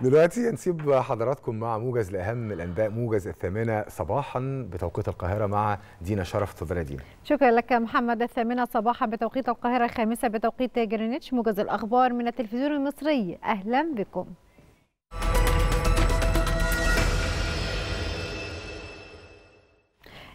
دلوقتي هنسيب حضراتكم مع موجز لاهم الانباء موجز الثامنه صباحا بتوقيت القاهره مع دينا شرف تفضلي دينا شكرا لك محمد الثامنه صباحا بتوقيت القاهره الخامسه بتوقيت جرينتش موجز الاخبار من التلفزيون المصري اهلا بكم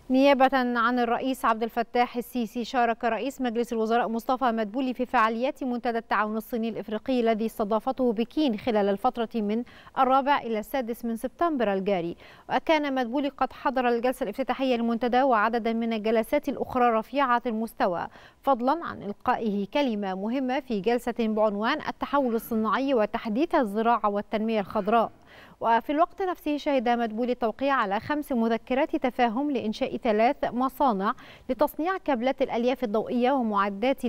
نيابة عن الرئيس عبد الفتاح السيسي شارك رئيس مجلس الوزراء مصطفى مدبولي في فعاليات منتدى التعاون الصيني الإفريقي الذي استضافته بكين خلال الفترة من الرابع إلى السادس من سبتمبر الجاري وكان مدبولي قد حضر الجلسة الافتتاحية للمنتدى وعددا من الجلسات الأخرى رفيعة المستوى فضلا عن إلقائه كلمة مهمة في جلسة بعنوان التحول الصناعي وتحديث الزراعة والتنمية الخضراء وفي الوقت نفسه شهد مدبولي التوقيع على خمس مذكرات تفاهم لإنشاء ثلاث مصانع لتصنيع كابلات الألياف الضوئية ومعدات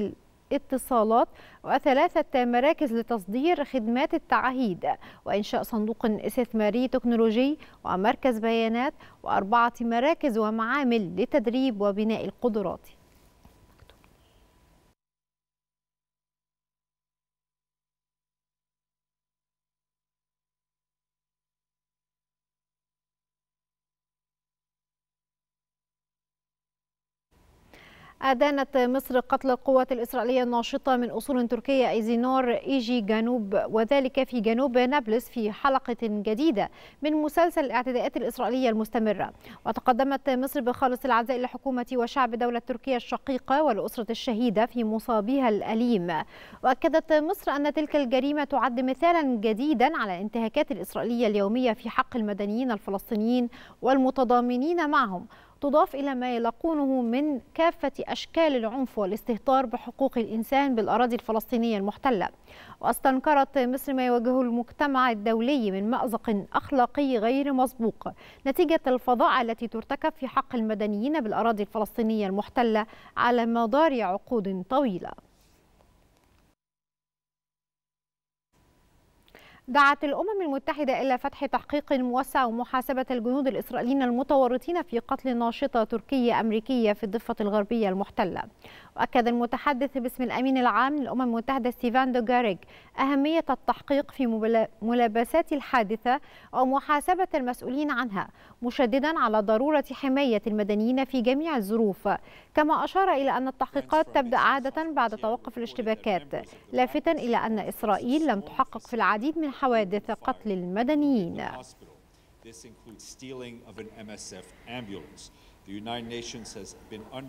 اتصالات وثلاثة مراكز لتصدير خدمات التعهيد وإنشاء صندوق استثماري تكنولوجي ومركز بيانات وأربعة مراكز ومعامل لتدريب وبناء القدرات أدانت مصر قتل القوات الإسرائيلية الناشطة من أصول تركية إيزينور إيجي جنوب وذلك في جنوب نابلس في حلقة جديدة من مسلسل الاعتداءات الإسرائيلية المستمرة وتقدمت مصر بخالص العزاء لحكومة وشعب دولة تركيا الشقيقة والأسرة الشهيدة في مصابها الأليم وأكدت مصر أن تلك الجريمة تعد مثالا جديدا على الانتهاكات الإسرائيلية اليومية في حق المدنيين الفلسطينيين والمتضامنين معهم تضاف إلى ما يلقونه من كافة أشكال العنف والاستهتار بحقوق الإنسان بالأراضي الفلسطينية المحتلة واستنكرت مصر ما يواجهه المجتمع الدولي من مأزق أخلاقي غير مسبوق نتيجة الفظاعة التي ترتكب في حق المدنيين بالأراضي الفلسطينية المحتلة على مدار عقود طويلة دعت الأمم المتحدة إلى فتح تحقيق موسع ومحاسبة الجنود الإسرائيليين المتورطين في قتل ناشطة تركية أمريكية في الضفة الغربية المحتلة وأكد المتحدث باسم الأمين العام للأمم المتحدة ستيفان دوغاريك أهمية التحقيق في ملابسات الحادثة ومحاسبة المسؤولين عنها مشددا على ضرورة حماية المدنيين في جميع الظروف كما أشار إلى أن التحقيقات تبدأ عادة بعد توقف الاشتباكات لافتا إلى أن إسرائيل لم تحقق في العديد من حوادث قتل المدنيين This includes stealing of an MSF ambulance. The United Nations has been un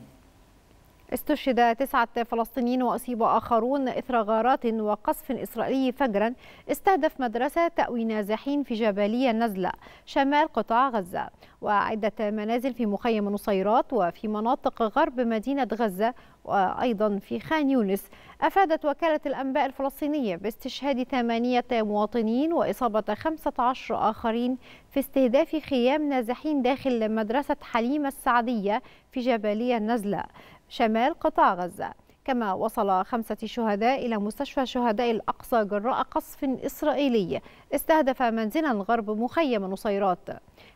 استشهد تسعة فلسطينيين وأصيب آخرون إثر غارات وقصف إسرائيلي فجرا استهدف مدرسة تأوي نازحين في جبالية نزلة شمال قطاع غزة وعدة منازل في مخيم نصيرات وفي مناطق غرب مدينة غزة وأيضا في خان يونس أفادت وكالة الأنباء الفلسطينية باستشهاد ثمانية مواطنين وإصابة 15 آخرين في استهداف خيام نازحين داخل مدرسة حليمة السعدية في جبالية النزلة شمال قطاع غزة كما وصل خمسة شهداء إلى مستشفى شهداء الأقصى جراء قصف إسرائيلي استهدف منزلا غرب مخيم نصيرات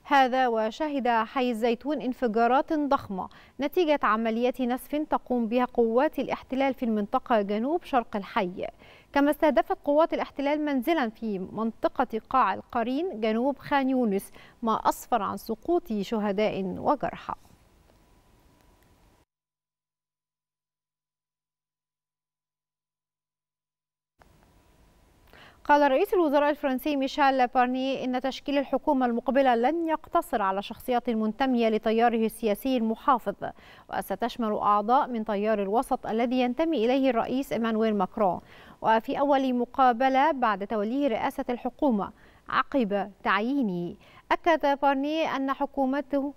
هذا وشهد حي الزيتون انفجارات ضخمة نتيجة عملية نسف تقوم بها قوات الاحتلال في المنطقة جنوب شرق الحي كما استهدفت قوات الاحتلال منزلا في منطقة قاع القرين جنوب خان يونس ما أسفر عن سقوط شهداء وجرحى قال رئيس الوزراء الفرنسي ميشيل بارني إن تشكيل الحكومة المقبلة لن يقتصر على شخصيات منتمية لتياره السياسي المحافظ وستشمل أعضاء من تيار الوسط الذي ينتمي إليه الرئيس إيمانويل ماكرون وفي أول مقابلة بعد توليه رئاسة الحكومة عقب تعيينه أكد بارني أن حكومته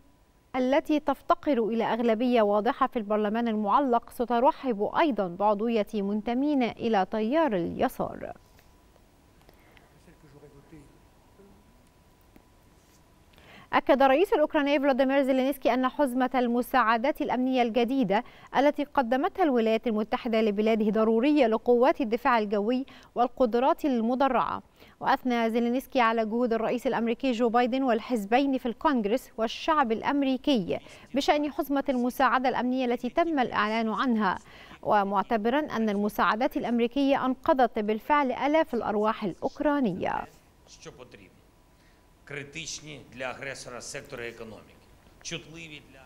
التي تفتقر إلى أغلبية واضحة في البرلمان المعلق سترحب أيضا بعضوية منتمين إلى تيار اليسار أكد الرئيس الأوكراني فلاديمير زيلينسكي أن حزمة المساعدات الأمنية الجديدة التي قدمتها الولايات المتحدة لبلاده ضرورية لقوات الدفاع الجوي والقدرات المدرعة وأثنى زيلينسكي على جهود الرئيس الأمريكي جو بايدن والحزبين في الكونغرس والشعب الأمريكي بشأن حزمة المساعدة الأمنية التي تم الإعلان عنها ومعتبرا أن المساعدات الأمريكية أنقذت بالفعل آلاف الأرواح الأوكرانية що потрібно. критичні для агресора сектори економіки, чутливі для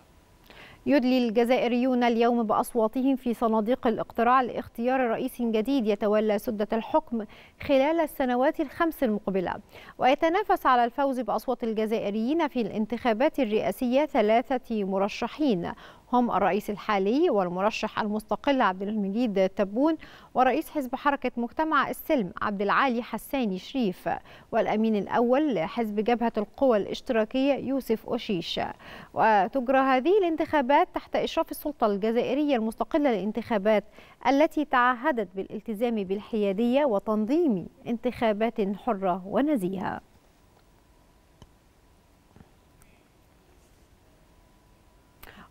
يدلي الجزائريون اليوم بأصواتهم في صناديق الاقتراع لاختيار رئيس جديد يتولى سدة الحكم خلال السنوات الخمس المقبلة ويتنافس على الفوز بأصوات الجزائريين في الانتخابات الرئاسية ثلاثة مرشحين هم الرئيس الحالي والمرشح المستقل عبد المجيد تبون ورئيس حزب حركة مجتمع السلم عبد العالي حساني شريف والأمين الأول لحزب جبهة القوى الاشتراكية يوسف أوشيش وتجرى هذه الانتخابات تحت إشراف السلطة الجزائرية المستقلة للانتخابات التي تعهدت بالالتزام بالحيادية وتنظيم انتخابات حرة ونزيهة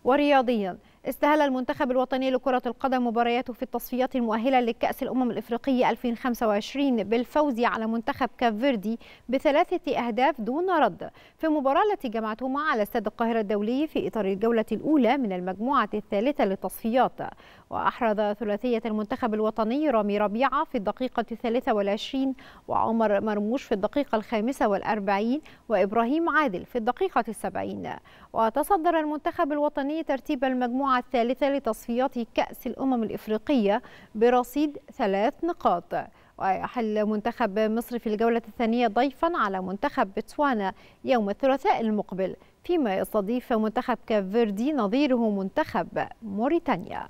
ورياضيا استهل المنتخب الوطني لكرة القدم مبارياته في التصفيات المؤهلة لكأس الأمم الإفريقية 2025 بالفوز على منتخب كافيردي بثلاثة أهداف دون رد في مباراة التي جمعتهما على استاد القاهرة الدولي في إطار الجولة الأولى من المجموعة الثالثة للتصفيات وأحرز ثلاثية المنتخب الوطني رامي ربيعة في الدقيقة 23 وعمر مرموش في الدقيقة الخامسة والأربعين وإبراهيم عادل في الدقيقة السبعين وتصدر المنتخب الوطني ترتيب المجموعة الثالثة لتصفيات كأس الأمم الإفريقية برصيد ثلاث نقاط ويحل منتخب مصر في الجولة الثانية ضيفا على منتخب بتسوانا يوم الثلاثاء المقبل فيما يستضيف منتخب كافيردي نظيره منتخب موريتانيا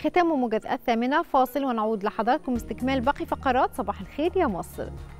ختام موجز الثامنة فاصل ونعود لحضراتكم استكمال باقي فقرات صباح الخير يا مصر